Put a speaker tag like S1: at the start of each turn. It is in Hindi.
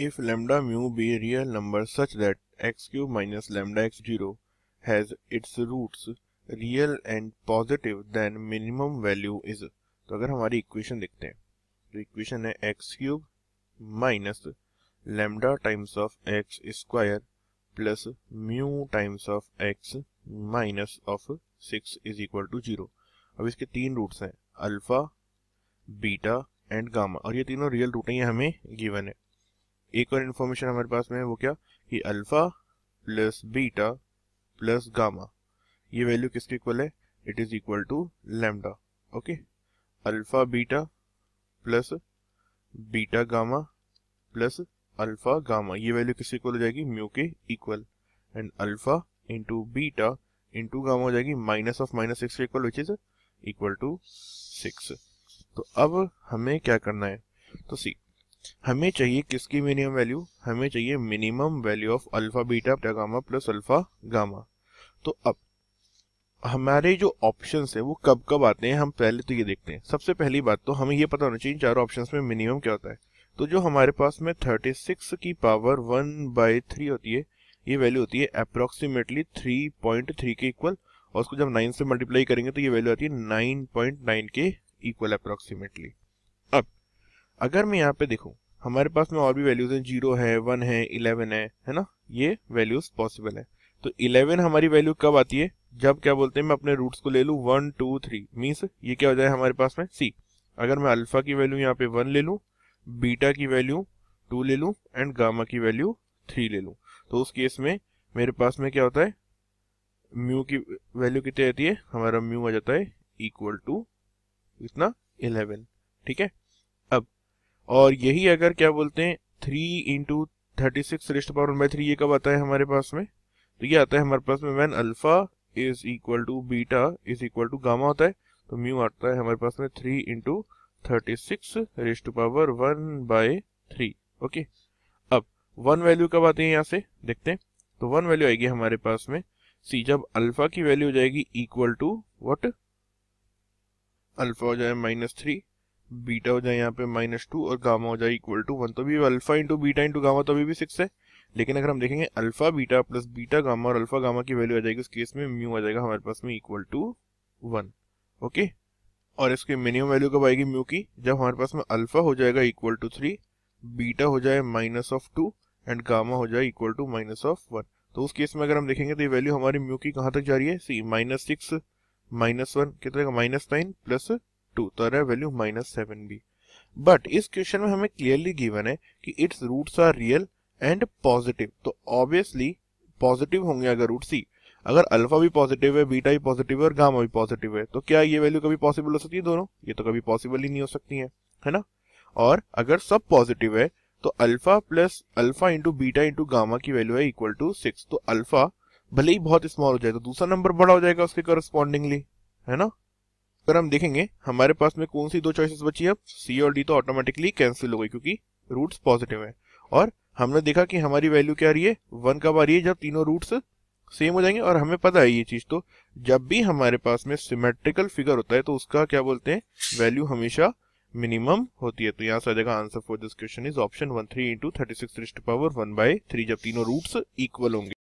S1: If lambda mu be a real number such that x cube minus lambda x 0 has its roots real and positive then minimum value is तो अगर हमारी इक्वेशन देखते हैं तो इक्वेशन है x cube minus lambda times of x square plus mu times of x minus of six is equal to zero अब इसके तीन रूट्स हैं अल्फा बीटा एंड गामा और ये तीनों रियल रूट हैं ये हमें गिवन है एक और इन्फॉर्मेशन हमारे पास में है वो क्या कि alpha plus beta plus gamma ये वैल्यू किसके इक्वल है it is equal to lambda okay alpha beta plus beta gamma plus alpha gamma ये वैल्यू किसके इक्वल हो जाएगी म्यू के equal and alpha into beta into gamma हो जाएगी minus of minus six equal which is equal to six तो अब हमें क्या करना है तो सी हमें चाहिए किसकी मिनिमम वैल्यू हमें चाहिए minimum value of alpha beta gamma plus alpha gamma तो अब हमारे जो ऑप्शन है वो कब कब आते हैं हम पहले तो ये देखते हैं सबसे पहली बात तो हमें ये पता होना चाहिए चारों ऑप्शन में मिनिमम क्या होता है तो जो हमारे पास में 36 की पावर 1 बाई थ्री होती है ये वैल्यू होती है अप्रोक्सीमेटली 3.3 के इक्वल और उसको जब 9 से मल्टीप्लाई करेंगे तो ये वैल्यू आती है 9.9 के इक्वल अप्रोक्सीमेटली अब अगर मैं यहाँ पे देखूँ हमारे पास में और भी वैल्यूज हैं जीरो है वन है इलेवन है है ना ये वैल्यूज पॉसिबल है तो इलेवन हमारी वैल्यू कब आती है जब क्या बोलते हैं मैं अपने रूट्स को ले लूँ वन टू थ्री मीन्स ये क्या हो जाए हमारे पास में सी अगर मैं अल्फा की वैल्यू यहाँ पे वन ले लूँ बीटा की वैल्यू टू ले लूँ एंड गामा की वैल्यू थ्री ले लूँ तो उस केस में मेरे पास में क्या होता है म्यू की वैल्यू कितनी रहती है हमारा म्यू आ जाता है इक्वल टू इतना इलेवन ठीक है अब और यही अगर क्या बोलते हैं three into thirty six raised power one by three ये कब आता है हमारे पास में तो ये आता है हमारे पास में when alpha is equal to beta is equal to gamma होता है तो म्यू आता है हमारे पास में three into thirty six raised power one by three okay अब वन वैल्यू कब आती है यहाँ से देखते हैं तो वन वैल्यू आएगी हमारे पास में सी जब अल्फा की वैल्यू हो जाएगी इक्वल टू वट अल्फा हो जाए माइनस थ्री बीटा हो जाए यहाँ पे माइनस टू और गामा हो जाए इक्वल टू वन तो अभी alpha into beta into gamma तो अभी भी सिक्स है लेकिन अगर हम देखेंगे alpha beta plus beta gamma और अल्फा गामा की वैल्यू आ जाएगी उस केस में म्यू आ जाएगा हमारे पास में इक्वल टू वन ओके और इसके मिनिमम वैल्यू कब आएगी म्यू की जब हमारे पास में अल्फा हो जाएगा इक्वल टू थ्री बीटा हो जाए minus of two and gamma हो जाए equal to minus of one तो उस केस में अगर हम देखेंगे तो ये वैल्यू हमारी म्यू की कहाँ तक जा रही है C minus six minus one का माइनस नाइन प्लस टू तो अरे value minus seven B but इस क्वेश्चन में हमें क्लियरली गिवन है कि it's roots are real and positive तो ऑब्वियसली पॉजिटिव होंगे अगर रूट सी अगर अल्फा भी पॉजिटिव है बीटा भी पॉजिटिव है और गामा भी पॉजिटिव है तो क्या ये वैल्यू कभी पॉसिबल हो सकती है दोनों ये तो कभी पॉसिबल ही नहीं हो सकती है है ना और अगर सब पॉजिटिव है तो alpha plus alpha into beta into gamma की वैल्यू है इक्वल टू सिक्स तो अल्फा भले ही बहुत स्मॉल हो जाए तो दूसरा नंबर बड़ा हो जाएगा उसके करस्पॉन्डिंगली है ना अगर हम देखेंगे हमारे पास में कौन सी दो चॉइसेस बची अब सी और डी तो ऑटोमेटिकली कैंसिल हो गई क्योंकि रूट्स पॉजिटिव हैं और हमने देखा कि हमारी वैल्यू क्या रही है वन कब आ रही है जब तीनों रूट्स सेम हो जाएंगे और हमें पता है ये चीज तो जब भी हमारे पास में सिमेट्रिकल फिगर होता है तो उसका क्या बोलते हैं वैल्यू हमेशा मिनिमम होती है तो यहाँ से आ answer for this question is option one three into thirty six power one by three जब तीनों रूट्स इक्वल होंगे